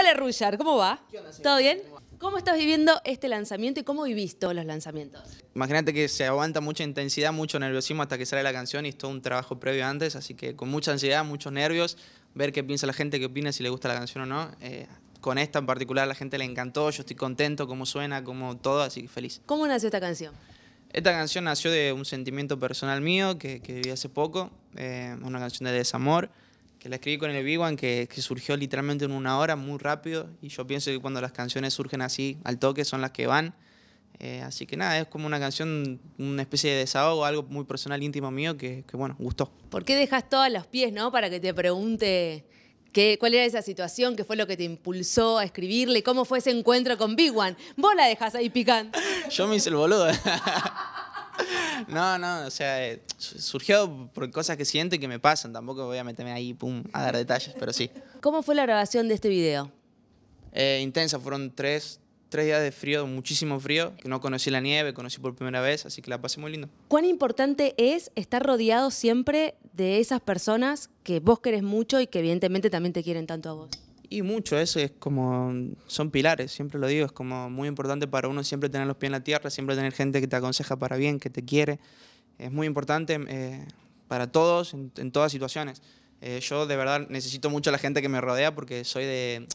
Hola Ruyar, ¿cómo va? ¿Todo bien? ¿Cómo estás viviendo este lanzamiento y cómo vivís todos los lanzamientos? Imagínate que se aguanta mucha intensidad, mucho nerviosismo hasta que sale la canción y todo un trabajo previo antes, así que con mucha ansiedad, muchos nervios, ver qué piensa la gente, qué opina, si le gusta la canción o no. Eh, con esta en particular la gente le encantó, yo estoy contento, cómo suena, cómo todo, así que feliz. ¿Cómo nació esta canción? Esta canción nació de un sentimiento personal mío que, viví hace poco, eh, una canción de desamor que la escribí con el Big One, que, surgió literalmente en una hora, muy rápido, y yo pienso que cuando las canciones surgen así, al toque, son las que van. Eh, así que nada, es como una canción, una especie de desahogo, algo muy personal, íntimo mío, que, que bueno, gustó. ¿Por qué dejas todos los pies, no? Para que te pregunte qué, cuál era esa situación, qué fue lo que te impulsó a escribirle, cómo fue ese encuentro con Big One. Vos la dejás ahí picando. yo me hice el boludo. No, no, o sea, eh, surgió por cosas que siento y que me pasan. Tampoco voy a meterme ahí, pum, a dar detalles, pero sí. ¿Cómo fue la grabación de este video? Eh, intensa, fueron tres, tres días de frío, muchísimo frío, que no conocí la nieve, conocí por primera vez, así que la pasé muy lindo. ¿Cuán importante es estar rodeado siempre de esas personas que vos querés mucho y que evidentemente también te quieren tanto a vos? Y mucho, eso es como, son pilares, siempre lo digo, es como muy importante para uno siempre tener los pies en la tierra, siempre tener gente que te aconseja para bien, que te quiere. Es muy importante eh, para todos, en, todas situaciones. Eh, yo de verdad necesito mucho a la gente que me rodea porque soy de,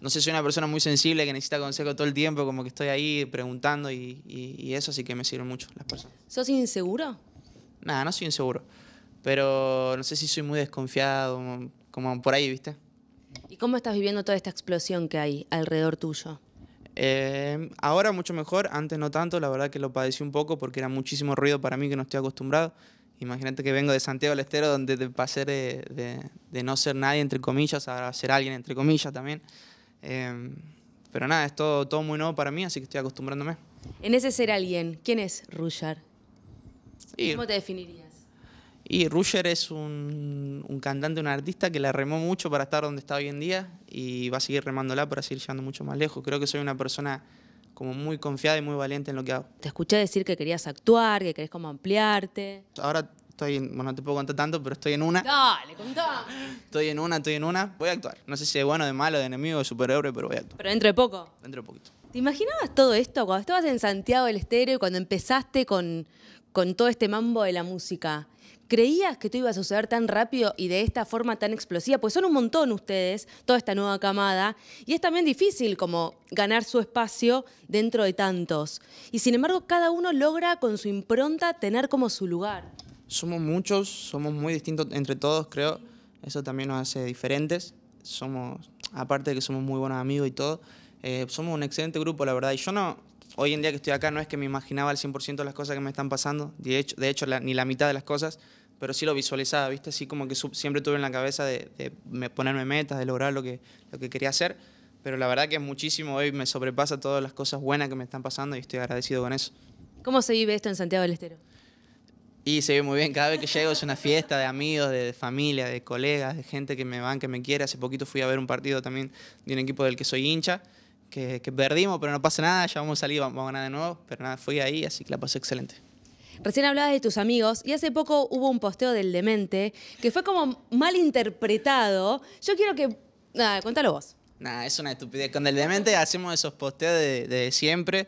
no sé, soy una persona muy sensible que necesita consejo todo el tiempo, como que estoy ahí preguntando y, y eso, así que me sirven mucho las personas. ¿Sos inseguro? Nada, no soy inseguro, pero no sé si soy muy desconfiado, como por ahí, ¿viste? cómo estás viviendo toda esta explosión que hay alrededor tuyo? Em, ahora mucho mejor, antes no tanto, la verdad que lo padecí un poco porque era muchísimo ruido para mí que no estoy acostumbrado. Imagínate que vengo de Santiago del Estero donde pasé de, de, no ser nadie, entre comillas, a ser alguien, entre comillas, también. Em, pero nada, es todo, muy nuevo para mí, así que estoy acostumbrándome. En ese ser alguien, ¿quién es Rullar? ¿Cómo te definirías? Y Ruger es un, cantante, un artista que la remó mucho para estar donde está hoy en día y va a seguir remándola para seguir llegando mucho más lejos. Creo que soy una persona como muy confiada y muy valiente en lo que hago. Te escuché decir que querías actuar, que querés como ampliarte. Ahora estoy, en, bueno, no te puedo contar tanto, pero estoy en una. Dale, contá. Estoy en una, estoy en una. Voy a actuar. No sé si de bueno, de malo, de enemigo, de superhéroe, pero voy a actuar. Pero dentro de poco. Dentro de poquito. ¿Te imaginabas todo esto cuando estabas en Santiago del Estero y cuando empezaste con, con todo este mambo de la música? ¿Creías que esto iba a suceder tan rápido y de esta forma tan explosiva? Pues son un montón ustedes, toda esta nueva camada, y es también difícil como ganar su espacio dentro de tantos. Y sin embargo, cada uno logra con su impronta tener como su lugar. Somos muchos, somos muy distintos entre todos, creo. Eso también nos hace diferentes. Somos, aparte de que somos muy buenos amigos y todo, eh, somos un excelente grupo, la verdad. Y yo no, hoy en día que estoy acá, no es que me imaginaba al 100% las cosas que me están pasando, de hecho, de hecho ni la mitad de las cosas, pero sí lo visualizaba, ¿viste? Así como que siempre tuve en la cabeza de, de, ponerme metas, de lograr lo que, lo que quería hacer. Pero la verdad que es muchísimo, hoy me sobrepasa todas las cosas buenas que me están pasando y estoy agradecido con eso. ¿Cómo se vive esto en Santiago del Estero? Y se ve muy bien, cada vez que llego es una fiesta de amigos, de familia, de colegas, de gente que me van, que me quiere. Hace poquito fui a ver un partido también de un equipo del que soy hincha que, perdimos, pero no pasa nada, ya vamos a salir, vamos a ganar de nuevo, pero nada, fui ahí, así que la pasé excelente. Recién hablabas de tus amigos y hace poco hubo un posteo del demente que fue como mal interpretado. Yo quiero que... Nada, cuéntalo vos. Nada, es una estupidez. Con el demente hacemos esos posteos de siempre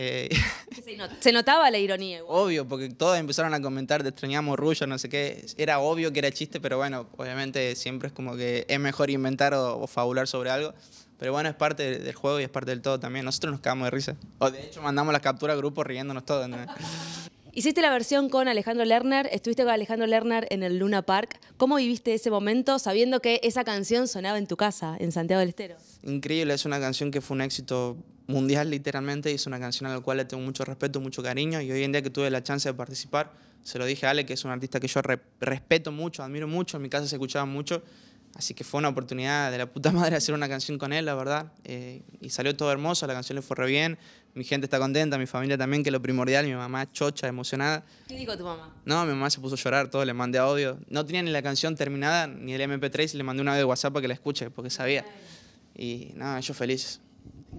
eh, se, notaba la ironía. Obvio, porque todos empezaron a comentar, te extrañamos Rullo, no sé qué. Era obvio que era chiste, pero bueno, obviamente siempre es como que es mejor inventar o, fabular sobre algo. Pero bueno, es parte del juego y es parte del todo también. Nosotros nos cagamos de risa. O de hecho mandamos las capturas a grupos riéndonos todos. Hiciste la versión con Alejandro Lerner, estuviste con Alejandro Lerner en el Luna Park. ¿Cómo viviste ese momento sabiendo que esa canción sonaba en tu casa, en Santiago del Estero? Increíble, es una canción que fue un éxito mundial literalmente, hizo una canción a la cual le tengo mucho respeto, mucho cariño y hoy en día que tuve la chance de participar, se lo dije a Ale, que es un artista que yo respeto mucho, admiro mucho, en mi casa se escuchaba mucho, así que fue una oportunidad de la puta madre hacer una canción con él, la verdad, eh, y salió todo hermoso, la canción le fue re bien, mi gente está contenta, mi familia también, que es lo primordial, mi mamá chocha, emocionada. ¿Qué dijo tu mamá? No, mi mamá se puso a llorar, todo, le mandé audio, no tenía ni la canción terminada, ni el MP3, le mandé una de WhatsApp para que la escuche, porque sabía. Y nada, no, yo feliz.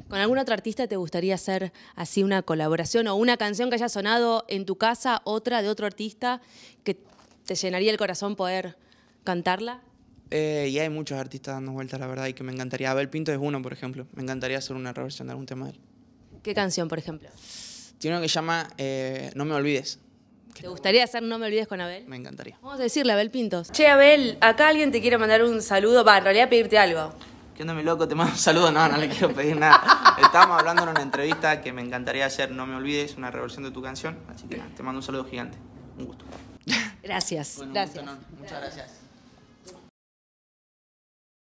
¿Con algún otro artista te gustaría hacer así una colaboración o una canción que haya sonado en tu casa, otra de otro artista, que te llenaría el corazón poder cantarla? Eh, y hay muchos artistas dando vueltas, la verdad, y que me encantaría. Abel Pinto es uno, por ejemplo. Me encantaría hacer una reversión de algún tema de él. ¿Qué canción, por ejemplo? Tiene uno que llama eh, No me olvides. ¿Te gustaría hacer No me olvides con Abel? Me encantaría. Vamos a decirle a Abel Pintos. Che, Abel, acá alguien te quiere mandar un saludo. Va, en realidad pedirte algo. ¿Qué onda, mi loco? Te mando un saludo. No, no le quiero pedir nada. Estábamos hablando en una entrevista que me encantaría hacer, no me olvides, una reversión de tu canción. Así que te mando un saludo gigante. Un gusto. Gracias. gracias. Muchas gracias.